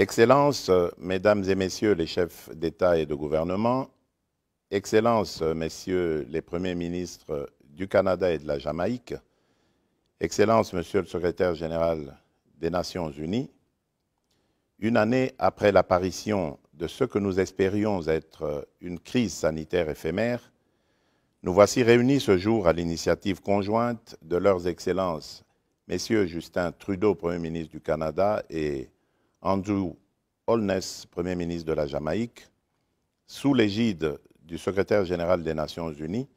Excellences, euh, Mesdames et Messieurs les chefs d'État et de gouvernement, Excellences, euh, Messieurs les Premiers ministres du Canada et de la Jamaïque, Excellences, Monsieur le Secrétaire général des Nations Unies, une année après l'apparition de ce que nous espérions être euh, une crise sanitaire éphémère, nous voici réunis ce jour à l'initiative conjointe de leurs Excellences, Messieurs Justin Trudeau, Premier ministre du Canada, et Andrew Holness, Premier ministre de la Jamaïque, sous l'égide du secrétaire général des Nations Unies,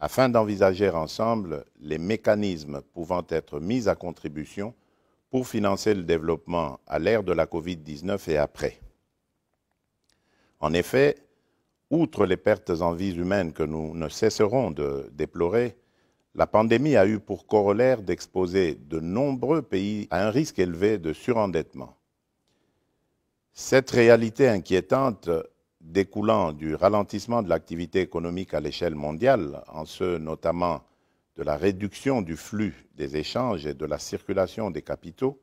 afin d'envisager ensemble les mécanismes pouvant être mis à contribution pour financer le développement à l'ère de la COVID-19 et après. En effet, outre les pertes en vies humaines que nous ne cesserons de déplorer, la pandémie a eu pour corollaire d'exposer de nombreux pays à un risque élevé de surendettement. Cette réalité inquiétante euh, découlant du ralentissement de l'activité économique à l'échelle mondiale, en ce notamment de la réduction du flux des échanges et de la circulation des capitaux,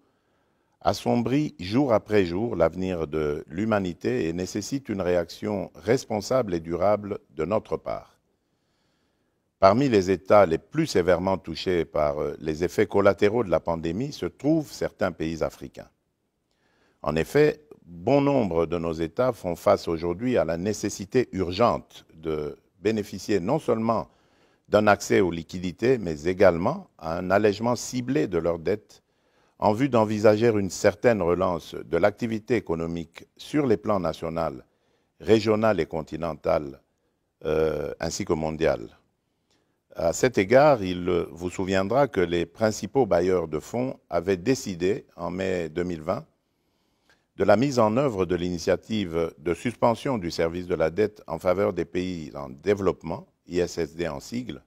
assombrit jour après jour l'avenir de l'humanité et nécessite une réaction responsable et durable de notre part. Parmi les États les plus sévèrement touchés par euh, les effets collatéraux de la pandémie se trouvent certains pays africains. En effet, bon nombre de nos États font face aujourd'hui à la nécessité urgente de bénéficier non seulement d'un accès aux liquidités, mais également à un allègement ciblé de leurs dettes en vue d'envisager une certaine relance de l'activité économique sur les plans national, régional et continental, euh, ainsi que mondial. À cet égard, il vous souviendra que les principaux bailleurs de fonds avaient décidé en mai 2020 de la mise en œuvre de l'initiative de suspension du service de la dette en faveur des pays en développement, ISSD en sigle,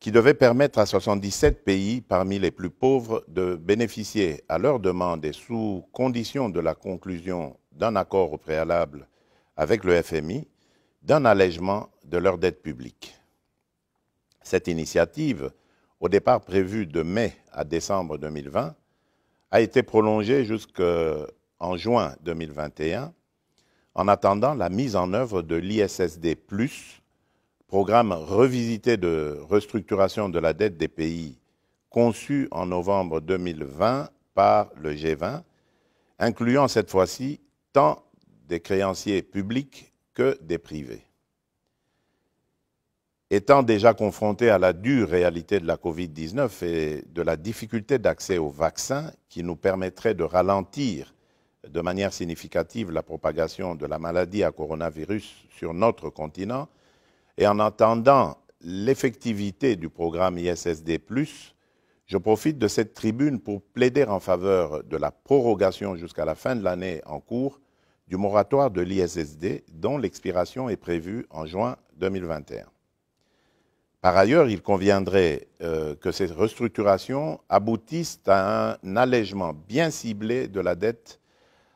qui devait permettre à 77 pays parmi les plus pauvres de bénéficier à leur demande et sous condition de la conclusion d'un accord au préalable avec le FMI d'un allègement de leur dette publique. Cette initiative, au départ prévue de mai à décembre 2020, a été prolongée jusqu'à en juin 2021, en attendant la mise en œuvre de l'ISSD, programme revisité de restructuration de la dette des pays conçu en novembre 2020 par le G20, incluant cette fois-ci tant des créanciers publics que des privés. Étant déjà confrontés à la dure réalité de la COVID-19 et de la difficulté d'accès aux vaccins qui nous permettrait de ralentir de manière significative la propagation de la maladie à coronavirus sur notre continent et en attendant l'effectivité du programme ISSD, je profite de cette tribune pour plaider en faveur de la prorogation jusqu'à la fin de l'année en cours du moratoire de l'ISSD dont l'expiration est prévue en juin 2021. Par ailleurs, il conviendrait euh, que ces restructurations aboutissent à un allègement bien ciblé de la dette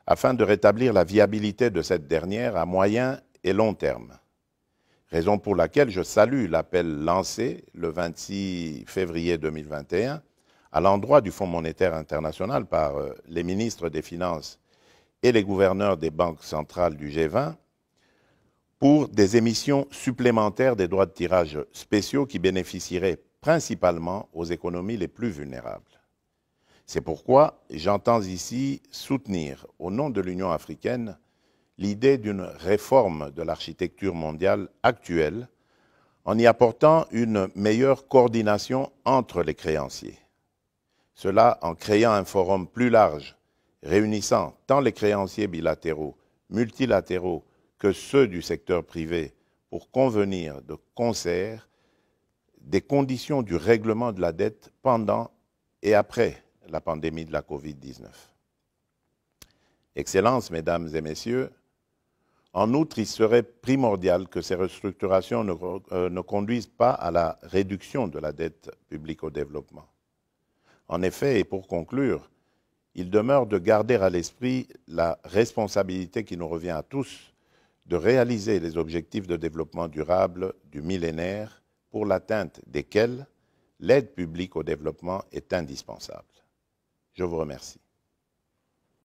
afin de rétablir la viabilité de cette dernière à moyen et long terme. Raison pour laquelle je salue l'appel lancé le 26 février 2021 à l'endroit du Fonds monétaire international par euh, les ministres des Finances et les gouverneurs des banques centrales du G20 pour des émissions supplémentaires des droits de tirage spéciaux qui bénéficieraient principalement aux économies les plus vulnérables. C'est pourquoi j'entends ici soutenir, au nom de l'Union africaine, l'idée d'une réforme de l'architecture mondiale actuelle en y apportant une meilleure coordination entre les créanciers. Cela en créant un forum plus large, réunissant tant les créanciers bilatéraux, multilatéraux que ceux du secteur privé pour convenir de concert des conditions du règlement de la dette pendant et après la pandémie de la COVID-19. Excellences, Mesdames et Messieurs, en outre, il serait primordial que ces restructurations ne, euh, ne conduisent pas à la réduction de la dette publique au développement. En effet, et pour conclure, il demeure de garder à l'esprit la responsabilité qui nous revient à tous de réaliser les objectifs de développement durable du millénaire pour l'atteinte desquels l'aide publique au développement est indispensable. Je vous remercie.